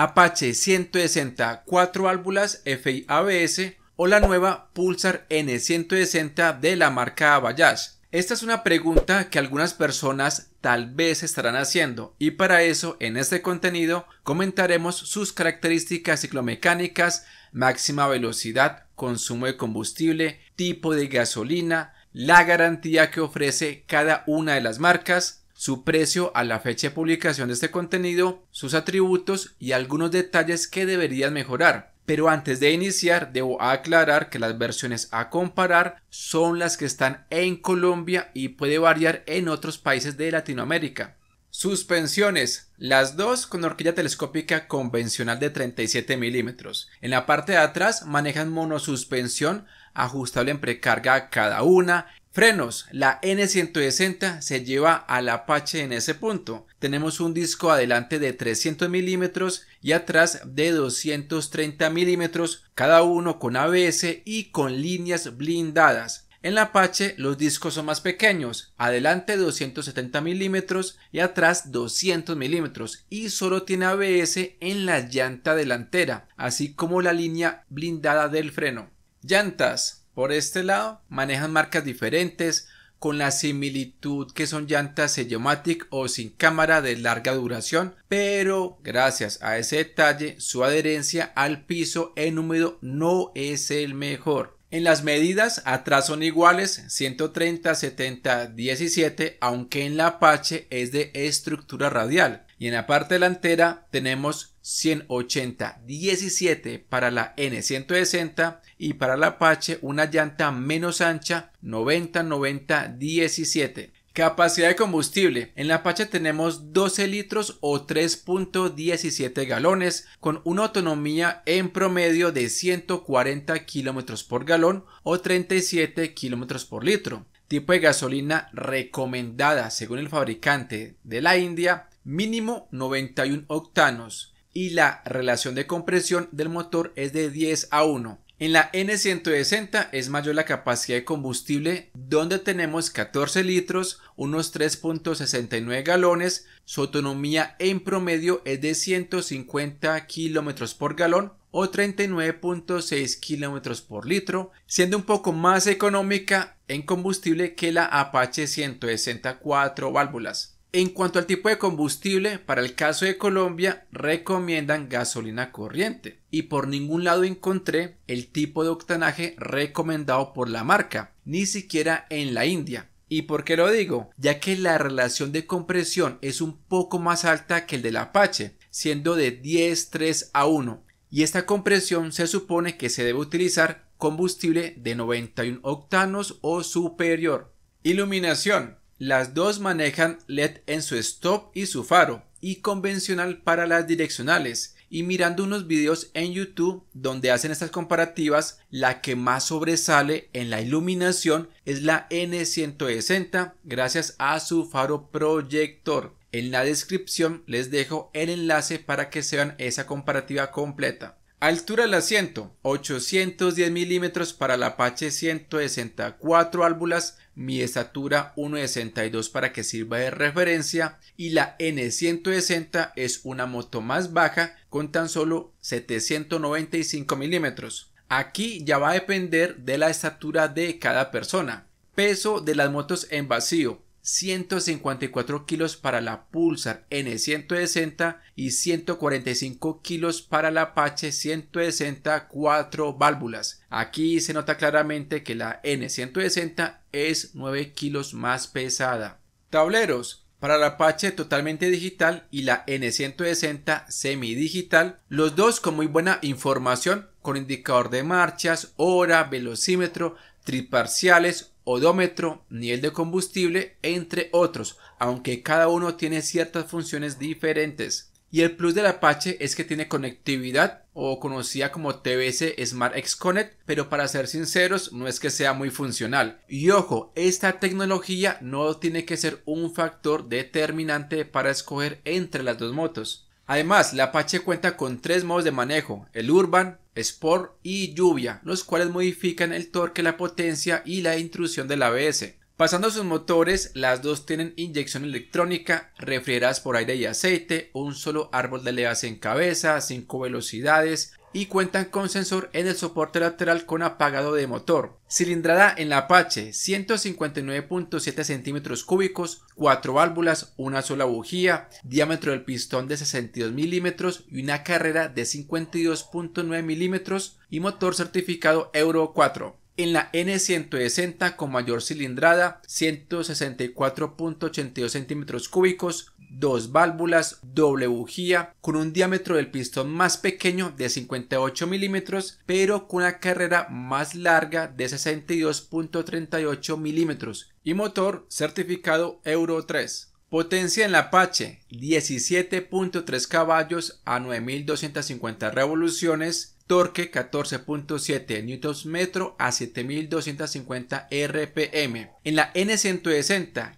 Apache 160 4 válvulas FI ABS o la nueva Pulsar N160 de la marca Avayash. Esta es una pregunta que algunas personas tal vez estarán haciendo y para eso en este contenido comentaremos sus características ciclomecánicas, máxima velocidad, consumo de combustible, tipo de gasolina, la garantía que ofrece cada una de las marcas, su precio a la fecha de publicación de este contenido, sus atributos y algunos detalles que deberías mejorar. Pero antes de iniciar, debo aclarar que las versiones a comparar son las que están en Colombia y puede variar en otros países de Latinoamérica. Suspensiones. Las dos con horquilla telescópica convencional de 37 milímetros. En la parte de atrás manejan monosuspensión ajustable en precarga cada una. Frenos, la N160 se lleva al Apache en ese punto. Tenemos un disco adelante de 300 milímetros y atrás de 230 milímetros, cada uno con ABS y con líneas blindadas. En la Apache los discos son más pequeños, adelante 270 milímetros y atrás 200 milímetros y solo tiene ABS en la llanta delantera, así como la línea blindada del freno. Llantas. Por este lado, manejan marcas diferentes con la similitud que son llantas sellomatic o sin cámara de larga duración, pero gracias a ese detalle su adherencia al piso en húmedo no es el mejor. En las medidas atrás son iguales 130, 70, 17, aunque en la Apache es de estructura radial. Y en la parte delantera tenemos 180, 17 para la N160 y para la Apache una llanta menos ancha 90-90-17. Capacidad de combustible. En la Apache tenemos 12 litros o 3.17 galones con una autonomía en promedio de 140 km por galón o 37 km por litro. Tipo de gasolina recomendada según el fabricante de la India, mínimo 91 octanos y la relación de compresión del motor es de 10 a 1. En la N160 es mayor la capacidad de combustible donde tenemos 14 litros, unos 3.69 galones, su autonomía en promedio es de 150 kilómetros por galón o 39.6 kilómetros por litro, siendo un poco más económica en combustible que la Apache 164 válvulas. En cuanto al tipo de combustible, para el caso de Colombia recomiendan gasolina corriente y por ningún lado encontré el tipo de octanaje recomendado por la marca, ni siquiera en la India. ¿Y por qué lo digo? Ya que la relación de compresión es un poco más alta que el del Apache, siendo de 10 3 a 1, y esta compresión se supone que se debe utilizar combustible de 91 octanos o superior. Iluminación. Las dos manejan LED en su stop y su faro y convencional para las direccionales. Y mirando unos videos en YouTube donde hacen estas comparativas, la que más sobresale en la iluminación es la N160 gracias a su faro proyector. En la descripción les dejo el enlace para que se vean esa comparativa completa. Altura del asiento, 810 milímetros para la Apache 164 álbulas, mi estatura 1.62 para que sirva de referencia y la N160 es una moto más baja con tan solo 795 milímetros. Aquí ya va a depender de la estatura de cada persona, peso de las motos en vacío, 154 kilos para la Pulsar N160 y 145 kilos para la Apache 160 4 válvulas. Aquí se nota claramente que la N160 es 9 kilos más pesada. Tableros. Para la Apache totalmente digital y la N160 semidigital, los dos con muy buena información con indicador de marchas, hora, velocímetro, triparciales, odómetro, nivel de combustible, entre otros, aunque cada uno tiene ciertas funciones diferentes. Y el plus del Apache es que tiene conectividad o conocida como TBS Smart X Connect, pero para ser sinceros no es que sea muy funcional. Y ojo, esta tecnología no tiene que ser un factor determinante para escoger entre las dos motos. Además, el Apache cuenta con tres modos de manejo, el Urban, Sport y lluvia, los cuales modifican el torque, la potencia y la intrusión del ABS. Pasando a sus motores, las dos tienen inyección electrónica, refrigeradas por aire y aceite, un solo árbol de levas en cabeza, cinco velocidades, y cuentan con sensor en el soporte lateral con apagado de motor. Cilindrada en la Apache 159.7 centímetros cúbicos, 4 válvulas, una sola bujía, diámetro del pistón de 62 milímetros y una carrera de 52.9 milímetros y motor certificado Euro 4 en la N160 con mayor cilindrada, 164.82 centímetros cúbicos, dos válvulas doble bujía con un diámetro del pistón más pequeño de 58 milímetros pero con una carrera más larga de 62.38 milímetros y motor certificado Euro 3. Potencia en la Apache 17.3 caballos a 9250 revoluciones torque 14.7 Nm a 7250 rpm. En la N160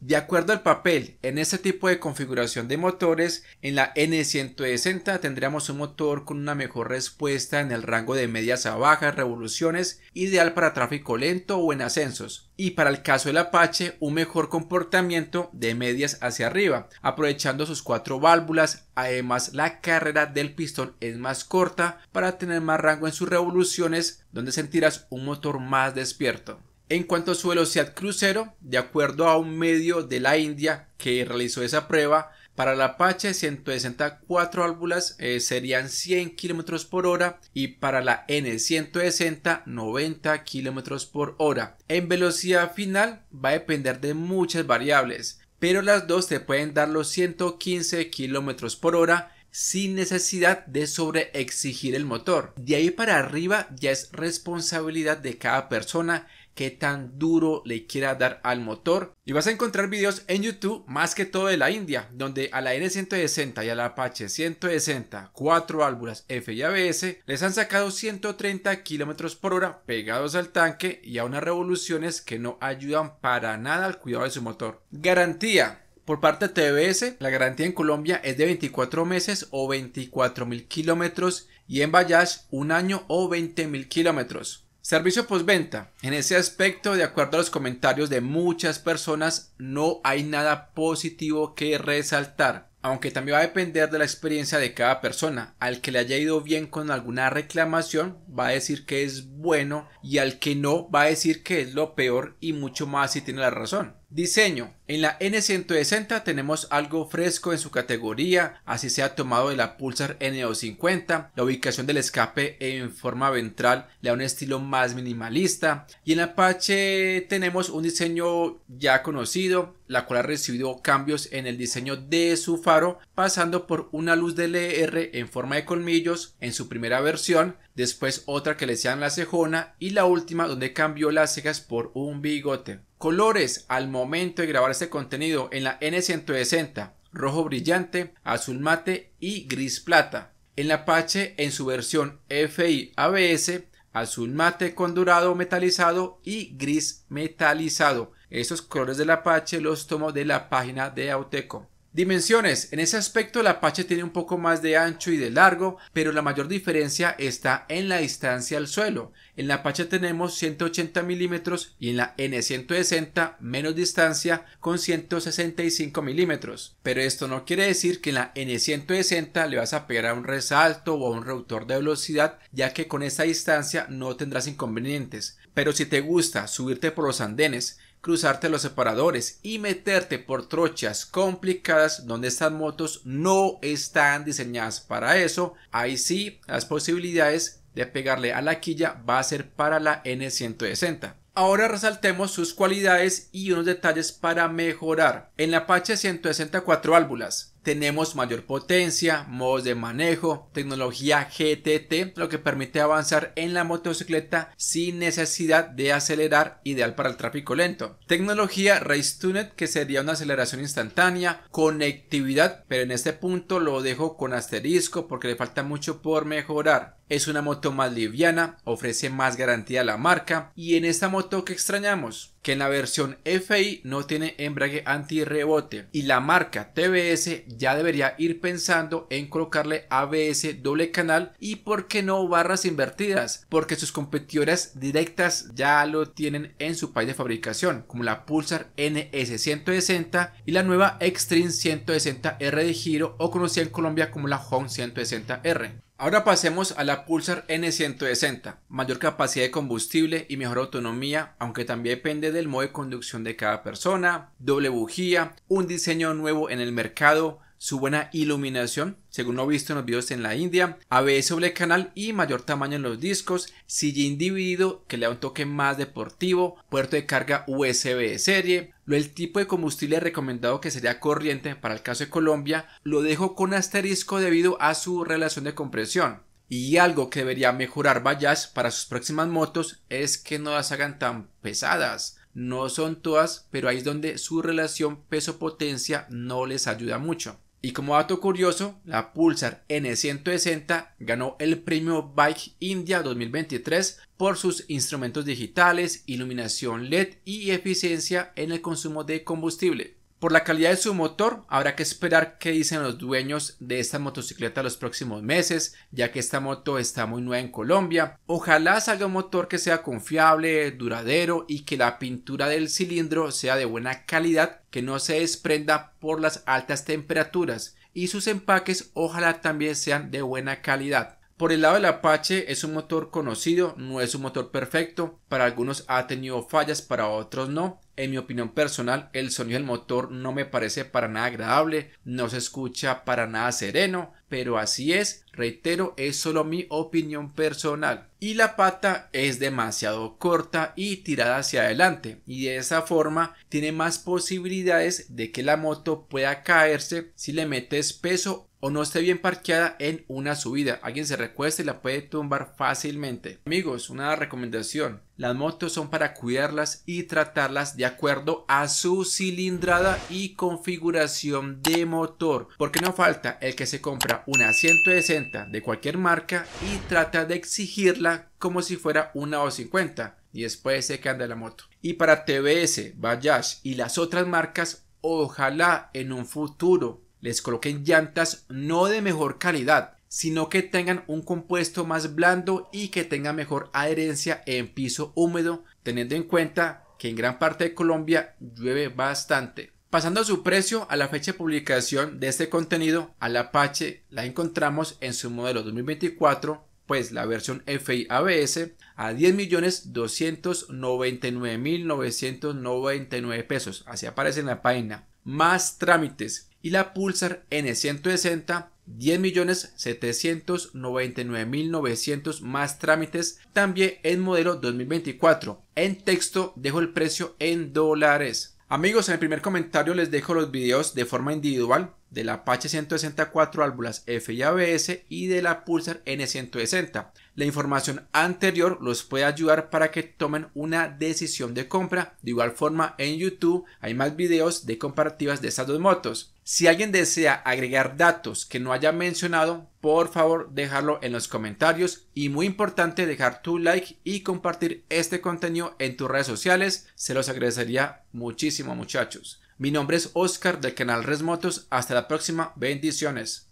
De acuerdo al papel, en este tipo de configuración de motores, en la N160 tendríamos un motor con una mejor respuesta en el rango de medias a bajas revoluciones, ideal para tráfico lento o en ascensos, y para el caso del Apache, un mejor comportamiento de medias hacia arriba, aprovechando sus cuatro válvulas, además la carrera del pistón es más corta para tener más rango en sus revoluciones, donde sentirás un motor más despierto. En cuanto a su velocidad crucero, de acuerdo a un medio de la India que realizó esa prueba, para la Apache 164 válvulas eh, serían 100 km por hora y para la N160 90 km por hora. En velocidad final va a depender de muchas variables, pero las dos te pueden dar los 115 km por hora sin necesidad de sobreexigir el motor. De ahí para arriba ya es responsabilidad de cada persona qué tan duro le quiera dar al motor. Y vas a encontrar videos en YouTube más que todo de la India, donde a la N160 y a la Apache 160, cuatro válvulas F y ABS, les han sacado 130 km por hora pegados al tanque y a unas revoluciones que no ayudan para nada al cuidado de su motor. Garantía. Por parte de TBS, la garantía en Colombia es de 24 meses o 24 mil kilómetros y en Bayash un año o 20 mil kilómetros. Servicio postventa. En ese aspecto, de acuerdo a los comentarios de muchas personas, no hay nada positivo que resaltar. Aunque también va a depender de la experiencia de cada persona. Al que le haya ido bien con alguna reclamación va a decir que es bueno y al que no va a decir que es lo peor y mucho más si tiene la razón. Diseño. En la N160 tenemos algo fresco en su categoría, así se ha tomado de la Pulsar N250, la ubicación del escape en forma ventral le da un estilo más minimalista y en la Apache tenemos un diseño ya conocido, la cual ha recibido cambios en el diseño de su faro, pasando por una luz DLR e en forma de colmillos en su primera versión, después otra que le sean la cejona y la última donde cambió las cejas por un bigote. Colores al momento de grabar este contenido en la N160, rojo brillante, azul mate y gris plata. En la Apache en su versión FI ABS, azul mate con dorado metalizado y gris metalizado. Estos colores la Apache los tomo de la página de Auteco. Dimensiones. En ese aspecto la Apache tiene un poco más de ancho y de largo, pero la mayor diferencia está en la distancia al suelo. En la Apache tenemos 180 milímetros y en la N160 menos distancia con 165 milímetros. Pero esto no quiere decir que en la N160 le vas a pegar a un resalto o a un reductor de velocidad, ya que con esta distancia no tendrás inconvenientes. Pero si te gusta subirte por los andenes, cruzarte los separadores y meterte por trochas complicadas donde estas motos no están diseñadas para eso, ahí sí las posibilidades de pegarle a la quilla va a ser para la N160. Ahora resaltemos sus cualidades y unos detalles para mejorar. En la Apache 164 válvulas, tenemos mayor potencia, modos de manejo, tecnología GTT, lo que permite avanzar en la motocicleta sin necesidad de acelerar, ideal para el tráfico lento. Tecnología Race Tuned, que sería una aceleración instantánea, conectividad, pero en este punto lo dejo con asterisco porque le falta mucho por mejorar. Es una moto más liviana, ofrece más garantía a la marca y en esta moto que extrañamos que en la versión FI no tiene embrague rebote y la marca TBS ya debería ir pensando en colocarle ABS doble canal y por qué no barras invertidas porque sus competidoras directas ya lo tienen en su país de fabricación como la Pulsar NS 160 y la nueva Xtreme 160R de giro o conocida en Colombia como la Home 160R. Ahora pasemos a la Pulsar N160, mayor capacidad de combustible y mejor autonomía, aunque también depende del modo de conducción de cada persona, doble bujía, un diseño nuevo en el mercado, su buena iluminación, según lo visto en los videos en la India, ABS doble canal y mayor tamaño en los discos, sillín dividido que le da un toque más deportivo, puerto de carga USB de serie, el tipo de combustible recomendado que sería corriente para el caso de Colombia, lo dejo con asterisco debido a su relación de compresión. Y algo que debería mejorar vallas para sus próximas motos es que no las hagan tan pesadas. No son todas, pero ahí es donde su relación peso-potencia no les ayuda mucho. Y como dato curioso, la Pulsar N160 ganó el premio Bike India 2023 por sus instrumentos digitales, iluminación LED y eficiencia en el consumo de combustible. Por la calidad de su motor, habrá que esperar qué dicen los dueños de esta motocicleta los próximos meses, ya que esta moto está muy nueva en Colombia. Ojalá salga un motor que sea confiable, duradero y que la pintura del cilindro sea de buena calidad, que no se desprenda por las altas temperaturas y sus empaques ojalá también sean de buena calidad. Por el lado del Apache es un motor conocido, no es un motor perfecto, para algunos ha tenido fallas, para otros no, en mi opinión personal, el sonido del motor no me parece para nada agradable, no se escucha para nada sereno, pero así es, reitero, es solo mi opinión personal. Y la pata es demasiado corta y tirada hacia adelante, y de esa forma tiene más posibilidades de que la moto pueda caerse si le metes peso o no esté bien parqueada en una subida. Alguien se recuesta y la puede tumbar fácilmente. Amigos, una recomendación. Las motos son para cuidarlas y tratarlas de acuerdo a su cilindrada y configuración de motor. Porque no falta el que se compra una 160 de cualquier marca y trata de exigirla como si fuera una o 50 y después se de la moto. Y para TBS, Bajaj y las otras marcas, ojalá en un futuro les coloquen llantas no de mejor calidad, sino que tengan un compuesto más blando y que tenga mejor adherencia en piso húmedo, teniendo en cuenta que en gran parte de Colombia llueve bastante. Pasando a su precio, a la fecha de publicación de este contenido, al Apache la encontramos en su modelo 2024, pues la versión FI ABS, a 10.299.999 pesos, así aparece en la página, más trámites y la Pulsar N160 10.799.900 más trámites también en modelo 2024. En texto dejo el precio en dólares. Amigos, en el primer comentario les dejo los videos de forma individual de la Apache 164 válvulas F y ABS y de la Pulsar N160. La información anterior los puede ayudar para que tomen una decisión de compra. De igual forma, en YouTube hay más videos de comparativas de estas dos motos. Si alguien desea agregar datos que no haya mencionado, por favor dejarlo en los comentarios y muy importante dejar tu like y compartir este contenido en tus redes sociales, se los agradecería muchísimo muchachos. Mi nombre es Oscar del canal Resmotos. Hasta la próxima. Bendiciones.